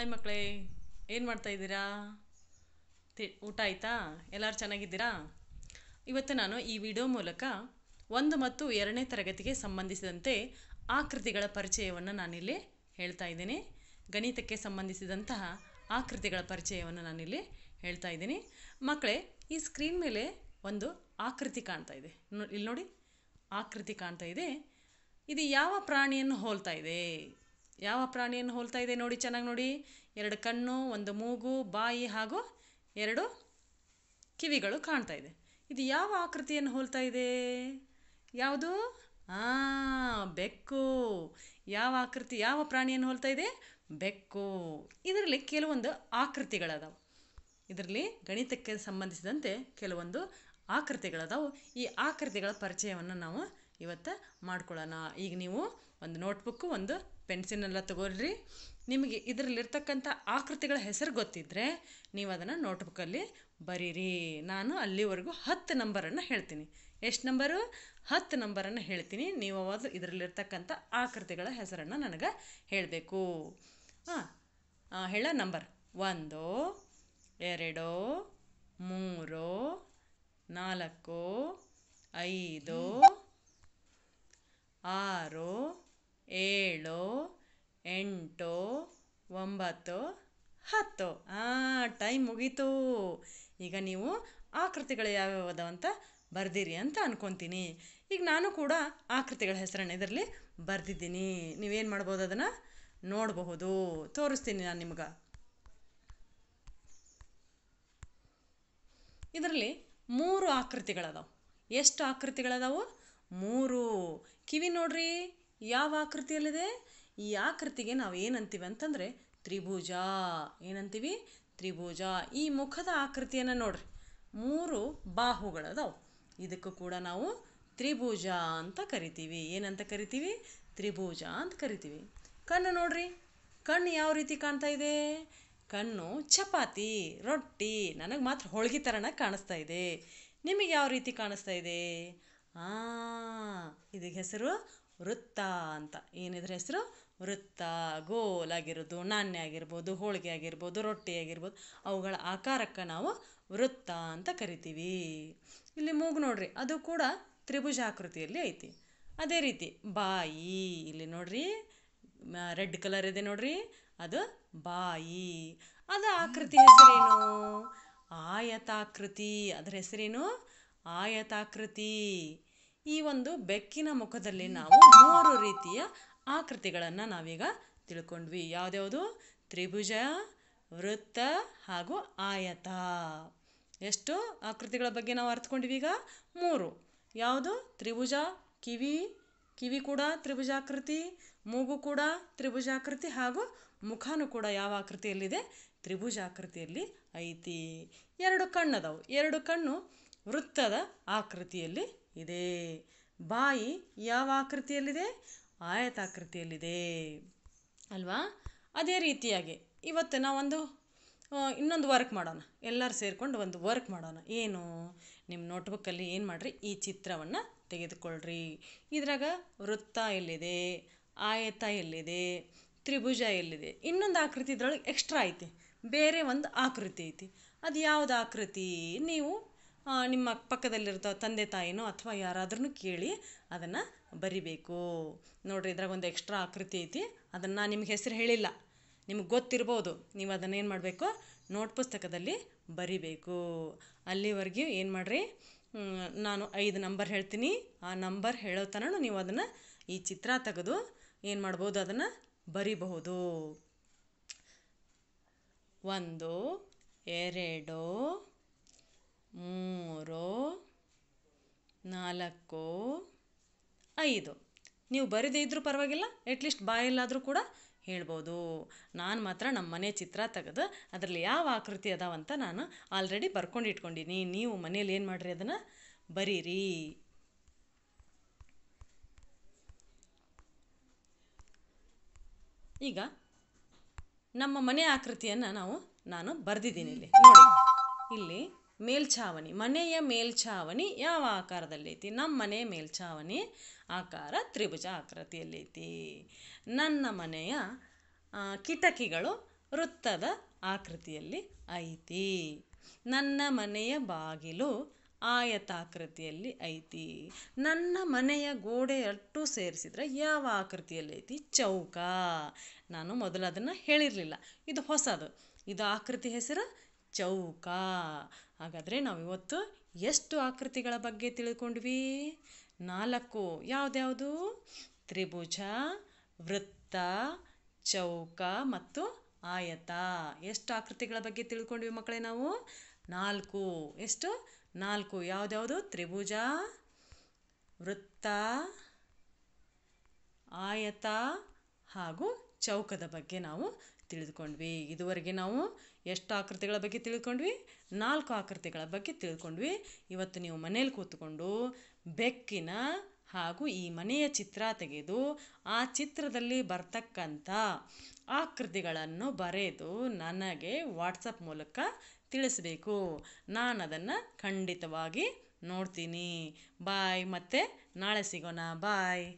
hi ಮಕ್ಕಳೇ ಏನು ಮಾಡ್ತಾಯಿದ್ದೀರಾ ತಿ ಊಟ ಆಯಿತಾ ಎಲ್ಲರೂ ಚೆನ್ನಾಗಿದ್ದೀರಾ ಇವತ್ತು ನಾನು ಈ ವಿಡಿಯೋ ಮೂಲಕ ಒಂದು ಮತ್ತು ಎರಡನೇ ತರಗತಿಗೆ ಸಂಬಂಧಿಸಿದಂತೆ ಆಕೃತಿಗಳ ಪರಿಚಯವನ್ನು ನಾನಿಲ್ಲಿ ಹೇಳ್ತಾ ಇದ್ದೀನಿ ಗಣಿತಕ್ಕೆ ಸಂಬಂಧಿಸಿದಂತಹ ಆಕೃತಿಗಳ ಪರಿಚಯವನ್ನು ನಾನಿಲ್ಲಿ ಹೇಳ್ತಾ ಇದ್ದೀನಿ ಮಕ್ಕಳೇ ಈ ಸ್ಕ್ರೀನ್ ಮೇಲೆ ಒಂದು ಆಕೃತಿ ಕಾಣ್ತಾ ಇದೆ ಇಲ್ಲಿ ನೋಡಿ ಆಕೃತಿ ಕಾಣ್ತಾ ಇದೆ ಇದು ಯಾವ ಪ್ರಾಣಿಯನ್ನು ಹೋಲ್ತಾ ಇದೆ ಯಾವ ಪ್ರಾಣಿಯನ್ನು ಹೋಲ್ತಾ ಇದೆ ನೋಡಿ ಚೆನ್ನಾಗಿ ನೋಡಿ ಎರಡು ಕಣ್ಣು ಒಂದು ಮೂಗು ಬಾಯಿ ಹಾಗೂ ಎರಡು ಕಿವಿಗಳು ಕಾಣ್ತಾ ಇದೆ ಇದು ಯಾವ ಆಕೃತಿಯನ್ನು ಹೋಲ್ತಾ ಇದೆ ಯಾವುದು ಬೆಕ್ಕು ಯಾವ ಆಕೃತಿ ಯಾವ ಪ್ರಾಣಿಯನ್ನು ಹೋಲ್ತಾ ಇದೆ ಬೆಕ್ಕು ಇದರಲ್ಲಿ ಕೆಲವೊಂದು ಆಕೃತಿಗಳದಾವು ಇದರಲ್ಲಿ ಗಣಿತಕ್ಕೆ ಸಂಬಂಧಿಸಿದಂತೆ ಕೆಲವೊಂದು ಆಕೃತಿಗಳದಾವು ಈ ಆಕೃತಿಗಳ ಪರಿಚಯವನ್ನು ನಾವು ಇವತ್ತು ಮಾಡ್ಕೊಳ್ಳೋಣ ಈಗ ನೀವು ಒಂದು ನೋಟ್ಬುಕ್ಕು ಒಂದು ಎಲ್ಲ ತಗೊಳ್ರಿ ನಿಮಗೆ ಇದರಲ್ಲಿರ್ತಕ್ಕಂಥ ಆಕೃತಿಗಳ ಹೆಸರು ಗೊತ್ತಿದ್ದರೆ ನೀವು ಅದನ್ನು ನೋಟ್ಬುಕ್ಕಲ್ಲಿ ಬರೀರಿ ನಾನು ಅಲ್ಲಿವರೆಗೂ ಹತ್ತು ನಂಬರನ್ನು ಹೇಳ್ತೀನಿ ಎಷ್ಟು ನಂಬರು ಹತ್ತು ನಂಬರನ್ನು ಹೇಳ್ತೀನಿ ನೀವು ಅವಾಗ ಇದರಲ್ಲಿರ್ತಕ್ಕಂಥ ಆಕೃತಿಗಳ ಹೆಸರನ್ನು ನನಗೆ ಹೇಳಬೇಕು ಹಾಂ ಹೇಳ ನಂಬರ್ ಒಂದು ಎರಡು ಮೂರು ನಾಲ್ಕು ಐದು ಆರು ಏಳು ಎಂಟು ಒಂಬತ್ತು ಹತ್ತು ಆ ಟೈಮ್ ಮುಗೀತು ಈಗ ನೀವು ಆಕೃತಿಗಳು ಯಾವ್ಯಾವು ಅದಾವ ಅಂತ ಬರ್ದಿರಿ ಅಂತ ಅನ್ಕೊತೀನಿ ಈಗ ನಾನು ಕೂಡ ಆಕೃತಿಗಳ ಹೆಸರನ್ನು ಇದರಲ್ಲಿ ಬರ್ದಿದ್ದೀನಿ ನೀವೇನು ಮಾಡ್ಬೋದು ಅದನ್ನು ನೋಡಬಹುದು ತೋರಿಸ್ತೀನಿ ನಾನು ನಿಮ್ಗೆ ಇದರಲ್ಲಿ ಮೂರು ಆಕೃತಿಗಳದಾವು ಎಷ್ಟು ಆಕೃತಿಗಳದಾವು ಮೂರು ಕಿವಿ ನೋಡ್ರಿ ಯಾವ ಆಕೃತಿಯಲ್ಲಿದೆ ಈ ಆಕೃತಿಗೆ ನಾವು ಏನಂತೀವಿ ಅಂತಂದರೆ ತ್ರಿಭುಜ ಏನಂತೀವಿ ತ್ರಿಭುಜ ಈ ಮುಖದ ಆಕೃತಿಯನ್ನು ನೋಡ್ರಿ ಮೂರು ಬಾಹುಗಳದಾವು ಇದಕ್ಕೂ ಕೂಡ ನಾವು ತ್ರಿಭುಜ ಅಂತ ಕರಿತೀವಿ ಏನಂತ ಕರಿತೀವಿ ತ್ರಿಭುಜ ಅಂತ ಕರಿತೀವಿ ಕಣ್ಣು ನೋಡ್ರಿ ಕಣ್ಣು ಯಾವ ರೀತಿ ಕಾಣ್ತಾ ಇದೆ ಕಣ್ಣು ಚಪಾತಿ ರೊಟ್ಟಿ ನನಗೆ ಮಾತ್ರ ಹೋಳ್ಗೆ ಥರನ ಕಾಣಿಸ್ತಾ ಇದೆ ನಿಮಗೆ ಯಾವ ರೀತಿ ಕಾಣಿಸ್ತಾ ಇದೆ ಆ ಇದಕ್ಕೆ ಹೆಸರು ವೃತ್ತ ಅಂತ ಏನಿದ್ರ ಹೆಸರು ವೃತ್ತ ಗೋಲಾಗಿರೋದು ನಾಣ್ಯ ಆಗಿರ್ಬೋದು ಹೋಳಿಗೆ ಆಗಿರ್ಬೋದು ರೊಟ್ಟಿ ಆಗಿರ್ಬೋದು ಅವುಗಳ ಆಕಾರಕ್ಕೆ ನಾವು ವೃತ್ತ ಅಂತ ಕರಿತೀವಿ ಇಲ್ಲಿ ಮೂಗು ನೋಡ್ರಿ ಅದು ಕೂಡ ತ್ರಿಭುಜಾಕೃತಿಯಲ್ಲಿ ಐತಿ ಅದೇ ರೀತಿ ಬಾಯಿ ಇಲ್ಲಿ ನೋಡ್ರಿ ರೆಡ್ ಕಲರ್ ಇದೆ ನೋಡ್ರಿ ಅದು ಬಾಯಿ ಅದು ಆಕೃತಿ ಹೆಸರೇನು ಆಯತಾಕೃತಿ ಅದರ ಹೆಸರೇನು ಆಯತಾಕೃತಿ ಈ ಒಂದು ಬೆಕ್ಕಿನ ಮುಖದಲ್ಲಿ ನಾವು ಮೂರು ರೀತಿಯ ಆಕೃತಿಗಳನ್ನು ನಾವೀಗ ತಿಳ್ಕೊಂಡ್ವಿ ಯಾವುದ್ಯಾವುದು ತ್ರಿಭುಜ ವೃತ್ತ ಹಾಗೂ ಆಯತ ಎಷ್ಟು ಆಕೃತಿಗಳ ಬಗ್ಗೆ ನಾವು ಅರ್ಥಕೊಂಡ್ವಿ ಈಗ ಮೂರು ಯಾವುದು ತ್ರಿಭುಜ ಕಿವಿ ಕಿವಿ ಕೂಡ ತ್ರಿಭುಜಾಕೃತಿ ಮೂಗು ಕೂಡ ತ್ರಿಭುಜಾಕೃತಿ ಹಾಗೂ ಮುಖಾನು ಕೂಡ ಯಾವ ಆಕೃತಿಯಲ್ಲಿದೆ ತ್ರಿಭುಜಾಕೃತಿಯಲ್ಲಿ ಐತಿ ಎರಡು ಕಣ್ಣದವು ಎರಡು ಕಣ್ಣು ವೃತ್ತದ ಆಕೃತಿಯಲ್ಲಿ ಇದೆ ಬಾಯಿ ಯಾವ ಆಕೃತಿಯಲ್ಲಿದೆ ಆಯತಾಕೃತಿಯಲ್ಲಿದೆ ಅಲ್ವಾ ಅದೇ ರೀತಿಯಾಗಿ ಇವತ್ತು ನಾವೊಂದು ಇನ್ನೊಂದು ವರ್ಕ್ ಮಾಡೋಣ ಎಲ್ಲರೂ ಸೇರಿಕೊಂಡು ಒಂದು ವರ್ಕ್ ಮಾಡೋಣ ಏನು ನಿಮ್ಮ ನೋಟ್ಬುಕ್ಕಲ್ಲಿ ಏನು ಮಾಡಿರಿ ಈ ಚಿತ್ರವನ್ನು ತೆಗೆದುಕೊಳ್ಳ್ರಿ ಇದ್ರಾಗ ವೃತ್ತ ಎಲ್ಲಿದೆ ಆಯತ ಎಲ್ಲಿದೆ ತ್ರಿಭುಜ ಎಲ್ಲಿದೆ ಇನ್ನೊಂದು ಆಕೃತಿ ಇದ್ರೊಳಗೆ ಎಕ್ಸ್ಟ್ರಾ ಐತಿ ಬೇರೆ ಒಂದು ಆಕೃತಿ ಐತಿ ಅದು ಯಾವುದು ಆಕೃತಿ ನೀವು ನಿಮ್ಮ ಪಕ್ಕದಲ್ಲಿರೋ ತಂದೆ ತಾಯಿನೋ ಅಥವಾ ಯಾರಾದ್ರೂ ಕೇಳಿ ಅದನ್ನು ಬರಿಬೇಕು ನೋಡಿರಿ ಇದ್ರಾಗ ಒಂದು ಎಕ್ಸ್ಟ್ರಾ ಆಕೃತಿ ಐತಿ ಅದನ್ನು ನಾನು ನಿಮ್ಗೆ ಹೆಸರು ಹೇಳಿಲ್ಲ ನಿಮಗೆ ಗೊತ್ತಿರ್ಬೋದು ನೀವು ಅದನ್ನು ಏನು ಮಾಡಬೇಕು ನೋಟ್ ಪುಸ್ತಕದಲ್ಲಿ ಬರಿಬೇಕು ಅಲ್ಲಿವರೆಗೂ ಏನು ಮಾಡಿರಿ ನಾನು ಐದು ನಂಬರ್ ಹೇಳ್ತೀನಿ ಆ ನಂಬರ್ ಹೇಳೋ ನೀವು ಅದನ್ನು ಈ ಚಿತ್ರ ತೆಗೆದು ಏನು ಮಾಡ್ಬೋದು ಅದನ್ನು ಬರಿಬಹುದು ಒಂದು ಎರಡು ಮೂರು ನಾಲ್ಕು ಐದು ನೀವು ಬರಿದೇ ಇದ್ದರೂ ಪರವಾಗಿಲ್ಲ ಅಟ್ಲೀಸ್ಟ್ ಬಾಯಲ್ಲಾದರೂ ಕೂಡ ಹೇಳ್ಬೋದು ನಾನು ಮಾತ್ರ ನಮ್ಮ ಮನೆ ಚಿತ್ರ ತೆಗೆದು ಅದರಲ್ಲಿ ಯಾವ ಆಕೃತಿ ಅದಾವಂತ ನಾನು ಆಲ್ರೆಡಿ ಬರ್ಕೊಂಡು ಇಟ್ಕೊಂಡೀನಿ ನೀವು ಮನೇಲಿ ಏನು ಮಾಡಿರಿ ಅದನ್ನು ಬರೀರಿ ಈಗ ನಮ್ಮ ಮನೆ ಆಕೃತಿಯನ್ನು ನಾವು ನಾನು ಬರೆದಿದ್ದೀನಿ ಇಲ್ಲಿ ನೋಡಿ ಇಲ್ಲಿ ಮೇಲ್ಛಾವಣಿ ಮನೆಯ ಮೇಲ್ಛಾವಣಿ ಯಾವ ಐತಿ ನಮ್ಮ ಮನೆಯ ಮೇಲ್ಛಾವಣಿ ಆಕಾರ ತ್ರಿಭುಜ ಐತಿ ನನ್ನ ಮನೆಯ ಕಿಟಕಿಗಳು ವೃತ್ತದ ಆಕೃತಿಯಲ್ಲಿ ಐತಿ ನನ್ನ ಮನೆಯ ಬಾಗಿಲು ಆಯತಾಕೃತಿಯಲ್ಲಿ ಐತಿ ನನ್ನ ಮನೆಯ ಗೋಡೆ ಅಟ್ಟು ಸೇರಿಸಿದ್ರೆ ಯಾವ ಆಕೃತಿಯಲ್ಲಿ ಐತಿ ಚೌಕ ನಾನು ಮೊದಲು ಅದನ್ನು ಹೇಳಿರಲಿಲ್ಲ ಇದು ಹೊಸದು ಇದು ಆಕೃತಿ ಹೆಸರು ಚೌಕ ಹಾಗಾದರೆ ನಾವು ಇವತ್ತು ಎಷ್ಟು ಆಕೃತಿಗಳ ಬಗ್ಗೆ ತಿಳ್ಕೊಂಡ್ವಿ ನಾಲ್ಕು ಯಾವುದ್ಯಾವುದು ತ್ರಿಭುಜ ವೃತ್ತ ಚೌಕ ಮತ್ತು ಆಯತ ಎಷ್ಟು ಆಕೃತಿಗಳ ಬಗ್ಗೆ ತಿಳ್ಕೊಂಡ್ವಿ ಮಕ್ಕಳೇ ನಾವು ನಾಲ್ಕು ಎಷ್ಟು ನಾಲ್ಕು ಯಾವುದ್ಯಾವುದು ತ್ರಿಭುಜ ವೃತ್ತ ಆಯತ ಹಾಗೂ ಚೌಕದ ಬಗ್ಗೆ ನಾವು ತಿಳಿದುಕೊಂಡ್ವಿ ಇದುವರೆಗೆ ನಾವು ಎಷ್ಟು ಆಕೃತಿಗಳ ಬಗ್ಗೆ ತಿಳ್ಕೊಂಡ್ವಿ ನಾಲ್ಕು ಆಕೃತಿಗಳ ಬಗ್ಗೆ ತಿಳ್ಕೊಂಡ್ವಿ ಇವತ್ತು ನೀವು ಮನೇಲಿ ಕೂತ್ಕೊಂಡು ಬೆಕ್ಕಿನ ಹಾಗೂ ಈ ಮನೆಯ ಚಿತ್ರ ತೆಗೆದು ಆ ಚಿತ್ರದಲ್ಲಿ ಬರ್ತಕ್ಕಂಥ ಆಕೃತಿಗಳನ್ನು ಬರೆದು ನನಗೆ ವಾಟ್ಸಪ್ ಮೂಲಕ ತಿಳಿಸಬೇಕು ನಾನು ಅದನ್ನು ಖಂಡಿತವಾಗಿ ನೋಡ್ತೀನಿ ಬಾಯ್ ಮತ್ತು ನಾಳೆ ಸಿಗೋಣ ಬಾಯ್